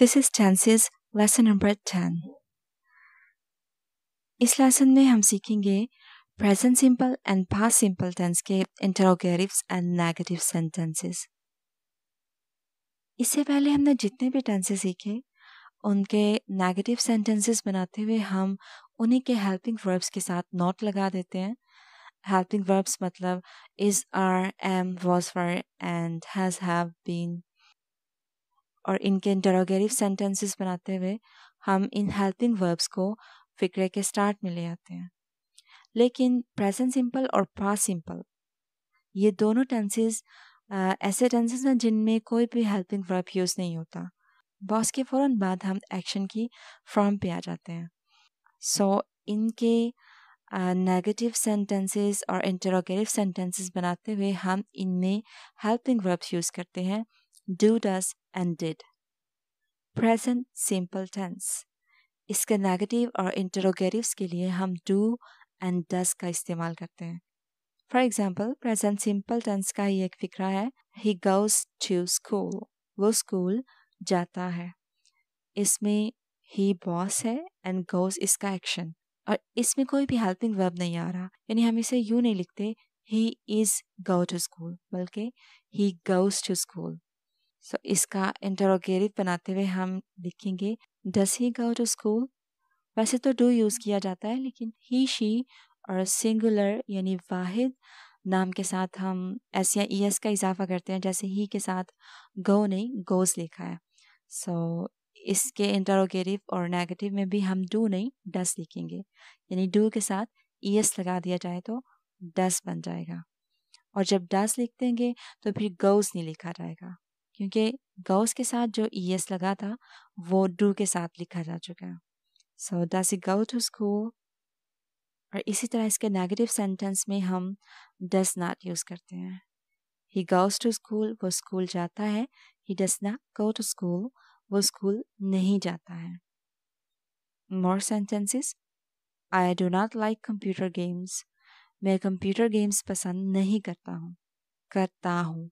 This is tenses lesson number ten इस lesson में हम सीखेंगे present simple and past simple tense के इंटरोगेटिव एंड नेगेटिव सेंटेंसेस इससे पहले हमने जितने भी टेंसेस सीखे उनके नेगेटिव सेंटेंसेस बनाते हुए हम उन्हीं के हेल्पिंग वर्ब्स के साथ नोट लगा देते हैं हेल्पिंग वर्ब्स मतलब is are am was were and has have been और इनके इंटरोगेटिव सेंटेंसेस बनाते हुए हम इन हेल्पिंग वर्ब्स को फिक्रे के स्टार्ट में ले आते हैं लेकिन प्रेजेंट सिंपल और पास सिंपल ये दोनों टेंसेज ऐसे टेंसेज हैं जिनमें कोई भी हेल्पिंग वर्ब यूज़ नहीं होता बॉस के फ़ौर बाद हम एक्शन की फॉर्म पे आ जाते हैं सो so, इनके नेगेटिव सेंटेंसेस और इंटरोगेटिव सेंटेंसेस बनाते हुए हम इनमें हेल्पिंग वर्ब्स यूज़ करते हैं do does and did present simple tense इसके नेगेटिव और इंटरोगेटिव्स के लिए हम डू एंड डस का इस्तेमाल करते हैं for example present simple tense का ही एक फिक्रा है ही गोज टू स्कूल वो स्कूल जाता है इसमें ही बॉस है एंड गोज इसका एक्शन और इसमें कोई भी हेल्पिंग वर्ब नहीं आ रहा यानी हम इसे यू नहीं लिखते he is go to school बल्कि he goes to school so so, इसका इंटरोगेटिव बनाते हुए हम लिखेंगे डस ही गो टू स्कूल वैसे तो डू यूज़ किया जाता है लेकिन ही शी और सिंगुलर यानी वाहिद नाम के साथ हम एस या ई e एस का इजाफा करते हैं जैसे ही के साथ गो नहीं गोज लिखा है सो so, इसके इंटरोगेटिव और नेगेटिव में भी हम डू नहीं डस लिखेंगे यानी डू के साथ ई e एस लगा दिया जाए तो डस बन जाएगा और जब डस लिख देंगे तो फिर गोज नहीं लिखा जाएगा क्योंकि गौस के साथ जो ई e एस लगा था वो डू के साथ लिखा जा चुका है सो दस ही गौ टू स्कूल और इसी तरह इसके नेगेटिव सेंटेंस में हम डस नाट यूज़ करते हैं ही गौस टू स्कूल वो स्कूल जाता है he does not go to school वो स्कूल नहीं जाता है more sentences I do not like computer games मैं कंप्यूटर गेम्स पसंद नहीं करता हूँ करता हूँ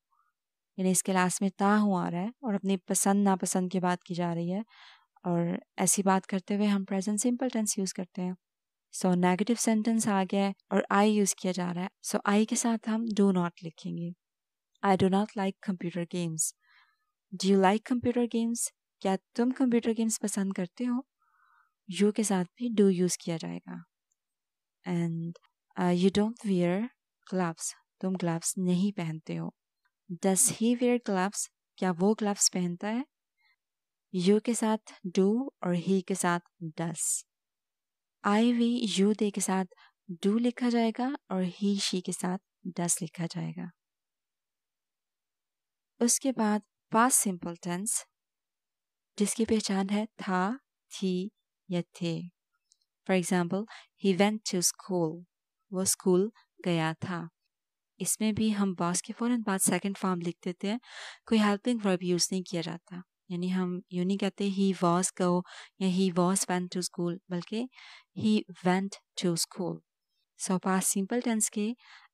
यानी इस क्लास में ता हुआ आ रहा है और अपनी पसंद नापसंद की बात की जा रही है और ऐसी बात करते हुए हम प्रेजेंट सिंपल टेंस यूज़ करते हैं सो नेगेटिव सेंटेंस आ गया है और आई यूज़ किया जा रहा है सो so, आई के साथ हम डो नॉट लिखेंगे I do not like computer games do you like computer games क्या तुम कंप्यूटर गेम्स पसंद करते हो यू के साथ भी डू यूज़ किया जाएगा and you don't wear gloves तुम ग्लव्स नहीं पहनते हो डस ही वेयर ग्लव्स क्या वो ग्लव्स पहनता है यू के साथ डू और ही के साथ डस आई वी यू दे के साथ डू लिखा जाएगा और ही शी के साथ डस लिखा जाएगा उसके बाद पास सिंपल टेंस जिसकी पहचान है था थी या थे for example he went to school वो स्कूल गया था इसमें भी हम बॉस के फ़ौरन बाद सेकंड फॉर्म लिख देते हैं कोई हेल्पिंग वर्ब यूज़ नहीं किया जाता यानी हम यू नहीं कहते ही वॉस गो या he was went to school बल्कि he went to school so past simple tense के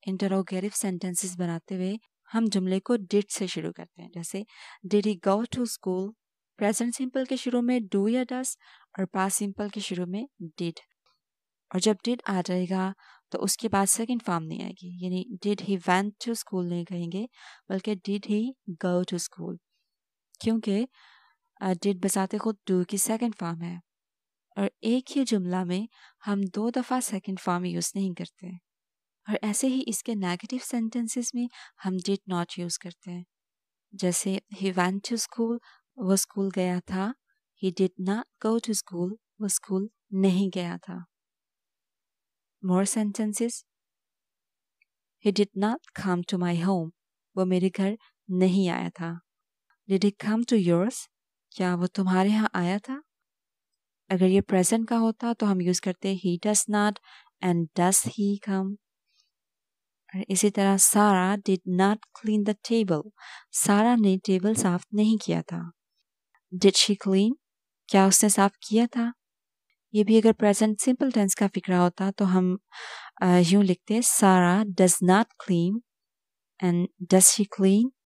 इंटरोगेटिव सेंटेंसेस बनाते हुए हम जुमले को डिट से शुरू करते हैं जैसे did he go to school present simple के शुरू में डू या डस और पास सिंपल के शुरू में डिड और जब डिड आ जाएगा तो उसके बाद सेकेंड फॉर्म नहीं आएगी यानी did he went to school नहीं कहेंगे बल्कि did he go to school क्योंकि डिड बसाते खुद डू की सेकेंड फॉर्म है और एक ही जुमला में हम दो दफ़ा सेकेंड फॉर्म यूज़ नहीं करते और ऐसे ही इसके नेगेटिव सेंटेंसेस में हम डिड नॉट यूज़ करते हैं जैसे ही वेंट टू स्कूल वो स्कूल गया था he did not go to school वो स्कूल नहीं गया था more sentences? He did not come to my home. वो मेरे घर नहीं आया था Did he come to yours? क्या वो तुम्हारे यहाँ आया था अगर ये प्रेजेंट का होता तो हम यूज़ करते he does not and does he come इसी तरह Sara did not clean the table Sara ने टेबल साफ नहीं किया था डिड शी क्लीन क्या उसने साफ किया था ये भी अगर प्रेजेंट सिंपल टेंस का फिक्रा होता तो हम यूं लिखते Sara does not clean and does she clean